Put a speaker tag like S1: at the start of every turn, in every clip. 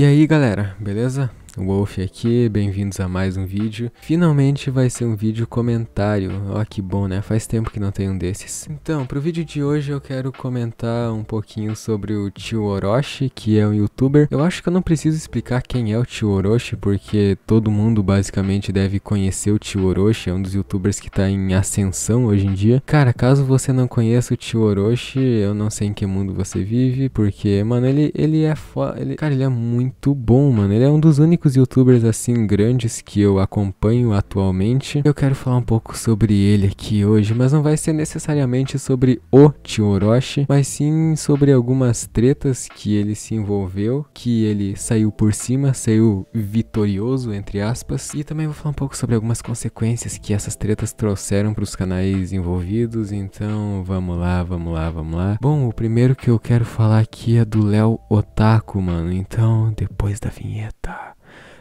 S1: E aí galera, beleza? Wolf aqui, bem-vindos a mais um vídeo. Finalmente vai ser um vídeo comentário, ó oh, que bom né, faz tempo que não tem um desses. Então, pro vídeo de hoje eu quero comentar um pouquinho sobre o Tio Orochi, que é um youtuber. Eu acho que eu não preciso explicar quem é o Tio Orochi, porque todo mundo basicamente deve conhecer o Tio Orochi, é um dos youtubers que tá em ascensão hoje em dia. Cara, caso você não conheça o Tio Orochi, eu não sei em que mundo você vive, porque, mano, ele, ele é foda, ele... cara, ele é muito bom, mano, ele é um dos únicos poucos youtubers assim grandes que eu acompanho atualmente. Eu quero falar um pouco sobre ele aqui hoje, mas não vai ser necessariamente sobre o Tio Orochi, mas sim sobre algumas tretas que ele se envolveu, que ele saiu por cima, saiu vitorioso, entre aspas. E também vou falar um pouco sobre algumas consequências que essas tretas trouxeram para os canais envolvidos. Então vamos lá, vamos lá, vamos lá. Bom, o primeiro que eu quero falar aqui é do Léo Otaku, mano. Então depois da vinheta.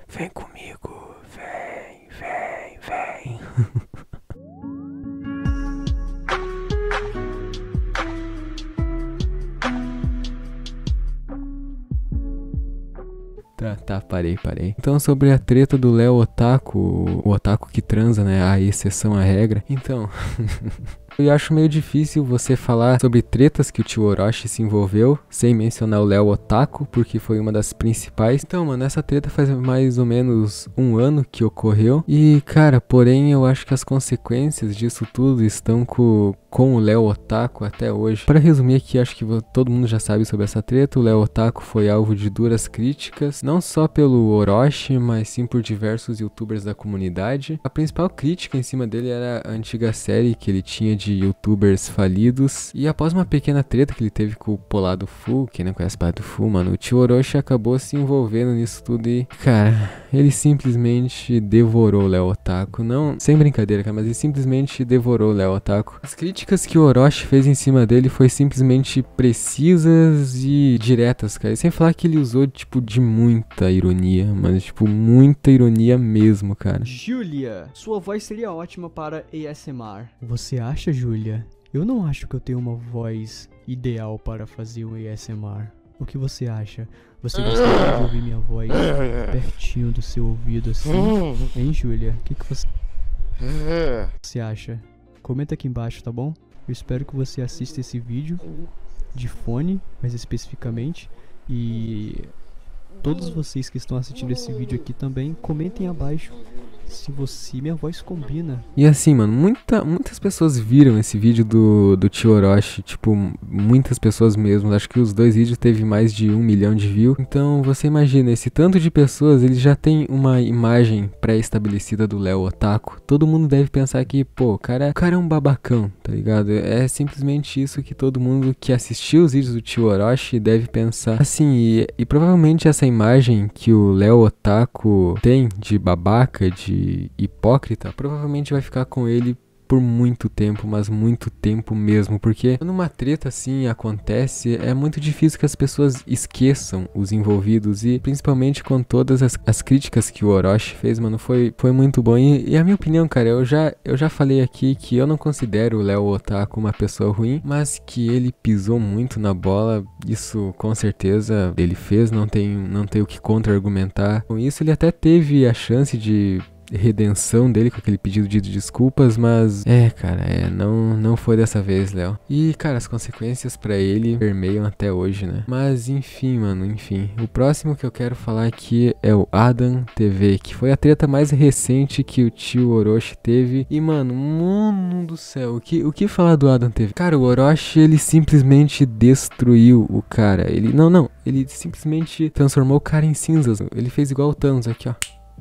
S1: Vem comigo, vem, vem, vem. Tá, tá, parei, parei. Então, sobre a treta do Léo Otaku, o Otaku que transa, né? A exceção à regra. Então. Eu acho meio difícil você falar sobre tretas que o tio Orochi se envolveu, sem mencionar o Léo Otaku, porque foi uma das principais. Então, mano, essa treta faz mais ou menos um ano que ocorreu. E, cara, porém, eu acho que as consequências disso tudo estão com, com o Léo Otaku até hoje. Para resumir aqui, acho que todo mundo já sabe sobre essa treta. O Léo Otaku foi alvo de duras críticas, não não só pelo Orochi, mas sim por diversos youtubers da comunidade. A principal crítica em cima dele era a antiga série que ele tinha de youtubers falidos. E após uma pequena treta que ele teve com o Polado Fu, quem não conhece Polado Fu, mano, o tio Orochi acabou se envolvendo nisso tudo e, cara, ele simplesmente devorou o Léo Otaku. Não, sem brincadeira, cara, mas ele simplesmente devorou o Léo Otaku. As críticas que o Orochi fez em cima dele foi simplesmente precisas e diretas, cara. E sem falar que ele usou, tipo, de muito muita ironia, mas tipo, muita ironia mesmo, cara. Julia, sua voz seria ótima para ASMR. Você acha, Julia? Eu não acho que eu tenho uma voz ideal para fazer um ASMR. O que você acha? Você gostaria de ouvir minha voz pertinho do seu ouvido assim? Hein, Julia? O que, que você... você acha? Comenta aqui embaixo, tá bom? Eu espero que você assista esse vídeo de fone, mais especificamente, e todos vocês que estão assistindo esse vídeo aqui também, comentem abaixo se você, minha voz combina. E assim, mano, muita, muitas pessoas viram esse vídeo do, do Tio Orochi. Tipo, muitas pessoas mesmo. Acho que os dois vídeos teve mais de um milhão de views. Então, você imagina, esse tanto de pessoas, ele já tem uma imagem pré-estabelecida do Léo Otaku. Todo mundo deve pensar que, pô, cara, o cara é um babacão, tá ligado? É, é simplesmente isso que todo mundo que assistiu os vídeos do Tio Orochi deve pensar. Assim, e, e provavelmente essa imagem que o Léo Otaku tem de babaca, de hipócrita, provavelmente vai ficar com ele por muito tempo, mas muito tempo mesmo, porque quando uma treta assim acontece, é muito difícil que as pessoas esqueçam os envolvidos e principalmente com todas as, as críticas que o Orochi fez, mano, foi, foi muito bom. E, e, a minha opinião, cara, eu já, eu já falei aqui que eu não considero o Léo Otaku uma pessoa ruim, mas que ele pisou muito na bola, isso com certeza ele fez, não tem, não tem o que contra-argumentar. Com isso, ele até teve a chance de redenção dele com aquele pedido de desculpas, mas é, cara, é, não, não foi dessa vez, Léo. E, cara, as consequências para ele permeiam até hoje, né? Mas enfim, mano, enfim. O próximo que eu quero falar aqui é o Adam TV, que foi a treta mais recente que o tio Orochi teve. E, mano, mano do céu, o que, o que falar do Adam TV? Cara, o Orochi, ele simplesmente destruiu o cara. Ele, não, não, ele simplesmente transformou o cara em cinzas. Ele fez igual o Thanos aqui, ó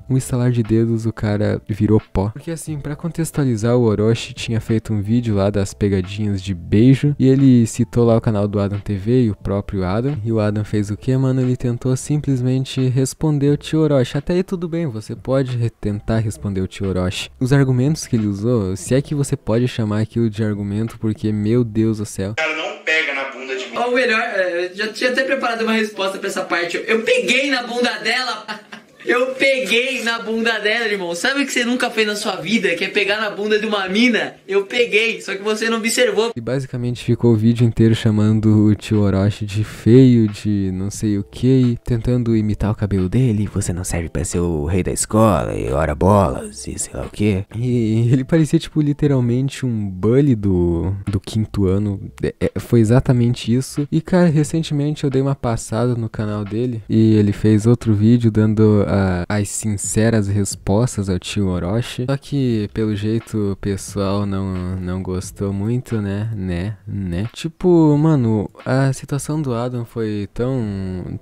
S1: um estalar de dedos, o cara virou pó. Porque assim, para contextualizar, o Orochi tinha feito um vídeo lá das pegadinhas de beijo e ele citou lá o canal do Adam TV e o próprio Adam. E o Adam fez o que, mano? Ele tentou simplesmente responder o tio Orochi. Até aí tudo bem, você pode tentar responder o tio Orochi. Os argumentos que ele usou, se é que você pode chamar aquilo de argumento, porque meu Deus do céu. Cara, não pega na bunda de mim. Ou melhor, é, já tinha até preparado uma resposta para essa parte. Eu peguei na bunda dela. Eu peguei na bunda dela, irmão. Sabe o que você nunca fez na sua vida? Que é pegar na bunda de uma mina? Eu peguei, só que você não observou. E basicamente ficou o vídeo inteiro chamando o tio Orochi de feio, de não sei o que, tentando imitar o cabelo dele. Você não serve pra ser o rei da escola e ora bolas e sei lá o que. E ele parecia, tipo, literalmente um bully do, do quinto ano. É, é, foi exatamente isso. E, cara, recentemente eu dei uma passada no canal dele e ele fez outro vídeo dando a a, as sinceras respostas ao tio Orochi. Só que, pelo jeito, o pessoal não, não gostou muito, né? Né? Né? Tipo, mano, a situação do Adam foi tão,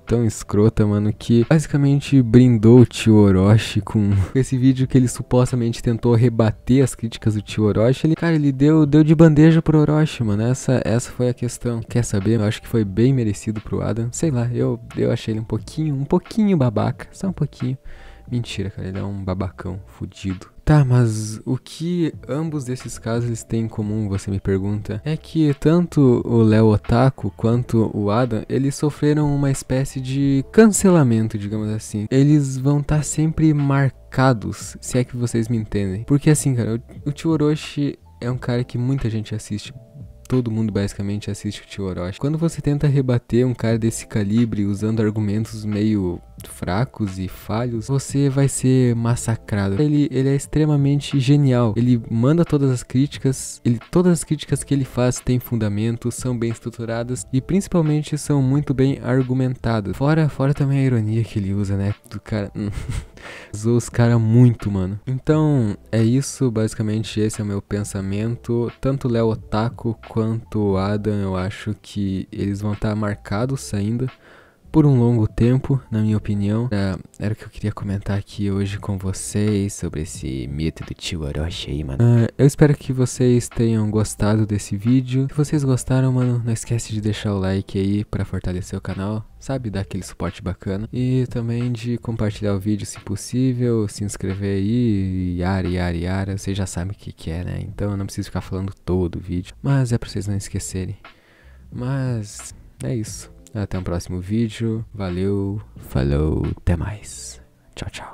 S1: tão escrota, mano, que basicamente brindou o tio Orochi com esse vídeo que ele supostamente tentou rebater as críticas do tio Orochi. Ele, cara, ele deu, deu de bandeja pro Orochi, mano. Essa, essa foi a questão. Quer saber? Eu acho que foi bem merecido pro Adam. Sei lá, eu, eu achei ele um pouquinho, um pouquinho babaca. Só um pouquinho. Mentira, cara, ele é um babacão fudido. Tá, mas o que ambos desses casos eles têm em comum, você me pergunta, é que tanto o Léo Otaku quanto o Adam, eles sofreram uma espécie de cancelamento, digamos assim. Eles vão estar tá sempre marcados, se é que vocês me entendem. Porque assim, cara, o Tio Orochi é um cara que muita gente assiste todo mundo basicamente assiste o Tio Orochi. Quando você tenta rebater um cara desse calibre usando argumentos meio fracos e falhos, você vai ser massacrado. Ele, ele é extremamente genial. Ele manda todas as críticas, ele, todas as críticas que ele faz têm fundamento, são bem estruturadas e principalmente são muito bem argumentadas. Fora, fora também a ironia que ele usa, né? Do cara. Zoou hum, os caras muito, mano. Então, é isso. Basicamente, esse é o meu pensamento. Tanto Léo Otaku quanto Adam, eu acho que eles vão estar tá marcados ainda por um longo tempo, na minha opinião. Era, é, era, o que eu queria comentar aqui hoje com vocês sobre esse mito do tio Orochi aí, mano. Uh, eu espero que vocês tenham gostado desse vídeo. Se vocês gostaram, mano, não esquece de deixar o like aí pra fortalecer o canal, sabe? Dar aquele suporte bacana. E também de compartilhar o vídeo se possível, se inscrever aí, yara, yara, yara. Vocês já sabem o que, que é, né? Então eu não preciso ficar falando todo o vídeo. Mas é pra vocês não esquecerem. Mas é isso. Até um próximo vídeo. Valeu, falou, até mais. Tchau, tchau.